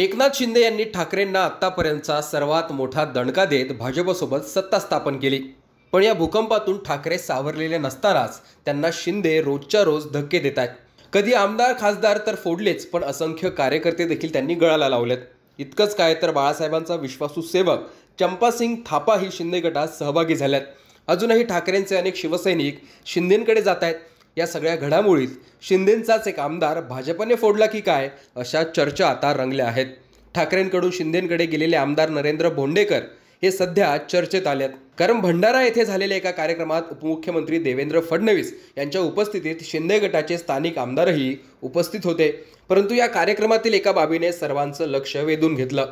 एकनाथ शिंदे यांनी ठाकरेंना आत्तापर्यंतचा सर्वात मोठा दणका देत भाजपसोबत सत्ता स्थापन केली पण या भूकंपातून ठाकरे सावरलेले नसतानाच त्यांना शिंदे रोजच्या रोज धक्के देत आहेत कधी आमदार खासदार तर फोडलेच पण असंख्य कार्यकर्ते देखील त्यांनी गळाला लावलेत इतकंच काय तर बाळासाहेबांचा विश्वासू सेवक चंपासिंग थापा ही शिंदे गटात सहभागी झाल्यात अजूनही ठाकरेंचे अनेक शिवसैनिक शिंदेंकडे जात आहेत या सगळ्या घडामोडीत शिंदेंचाच एक आमदार भाजपने फोडला की काय अशा चर्चा आता रंगल्या आहेत ठाकरेंकडून शिंदेंकडे गेलेले आमदार नरेंद्र भोंडेकर हे सध्या चर्चेत आहेत कारण भंडारा येथे झालेल्या एका कार्यक्रमात उपमुख्यमंत्री देवेंद्र फडणवीस यांच्या उपस्थितीत शिंदे गटाचे स्थानिक आमदारही उपस्थित होते परंतु या कार्यक्रमातील एका बाबीने सर्वांचं लक्ष वेधून घेतलं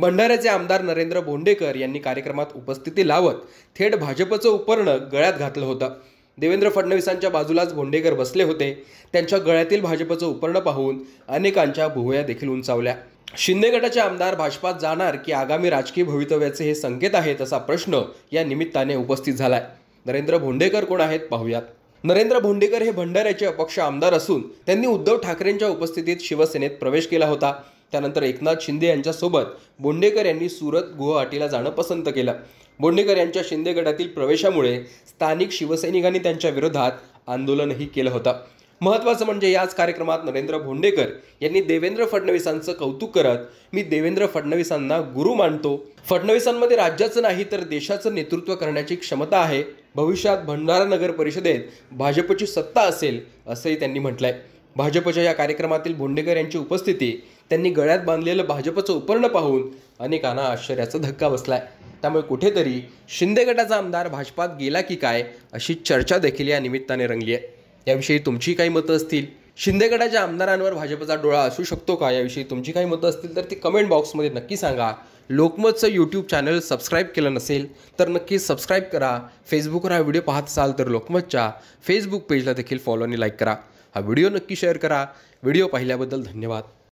भंडाऱ्याचे आमदार नरेंद्र भोंडेकर यांनी कार्यक्रमात उपस्थिती लावत थेट भाजपचं उपरणं गळ्यात घातलं होतं देवेंद्र फडणवीसांच्या बाजूलाच भोंडेकर बसले होते त्यांच्या गळ्यातील भाजपचं उपर्ण पाहून अनेकांच्या भुवया देखील उंचावल्या शिंदे गटाचे आमदार भाजपात जाणार की आगामी राजकीय भवितव्याचे हे संकेत आहेत असा प्रश्न या निमित्ताने उपस्थित झालाय नरेंद्र भोंडेकर कोण आहेत पाहूयात नरेंद्र भोंडेकर हे भंडाऱ्याचे अपक्ष आमदार असून त्यांनी उद्धव ठाकरेंच्या उपस्थितीत शिवसेनेत प्रवेश केला होता त्यानंतर एकनाथ शिंदे यांच्यासोबत बोंडेकर यांनी सुरत गुवाहाटीला जाणं पसंत केलं बोंडेकर यांच्या शिंदे गटातील प्रवेशामुळे स्थानिक शिवसैनिकांनी त्यांच्या विरोधात आंदोलनही केलं होतं महत्त्वाचं म्हणजे याच कार्यक्रमात नरेंद्र भोंडेकर यांनी देवेंद्र फडणवीसांचं कौतुक करत मी देवेंद्र फडणवीसांना गुरु मानतो फडणवीसांमध्ये राज्याचं नाही तर देशाचं नेतृत्व करण्याची क्षमता आहे भविष्यात भंडारा नगर परिषदेत भाजपची सत्ता असेल असंही त्यांनी म्हटलं आहे भाजपच्या या कार्यक्रमातील भोंडेकर यांची उपस्थिती त्यांनी गळ्यात बांधलेलं भाजपचं उपर्ण पाहून अनेकांना आश्चर्याचा धक्का बसला आहे त्यामुळे कुठेतरी शिंदे गटाचा आमदार भाजपात गेला की काय अशी चर्चा देखील या निमित्ताने रंगली आहे याविषयी तुमची काही मतं असतील शिंदे गटाच्या आमदारांवर भाजपचा डोळा असू शकतो का याविषयी तुमची काही मतं असतील तर ती कमेंट बॉक्समध्ये नक्की सांगा लोकमतचं यूट्यूब चॅनल सबस्क्राईब केलं नसेल तर नक्की सबस्क्राईब करा फेसबुकवर हा व्हिडिओ पाहत असाल तर लोकमतच्या फेसबुक पेजला देखील फॉलो आणि लाईक करा हा व्हिडिओ नक्की शेअर करा व्हिडिओ पाहिल्याबद्दल धन्यवाद